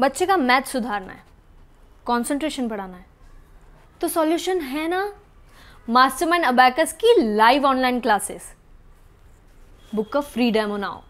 बच्चे का मैथ सुधारना है कंसंट्रेशन बढ़ाना है तो सॉल्यूशन है ना मास्टरमाइंड अबैकस की live online classes book of free demo now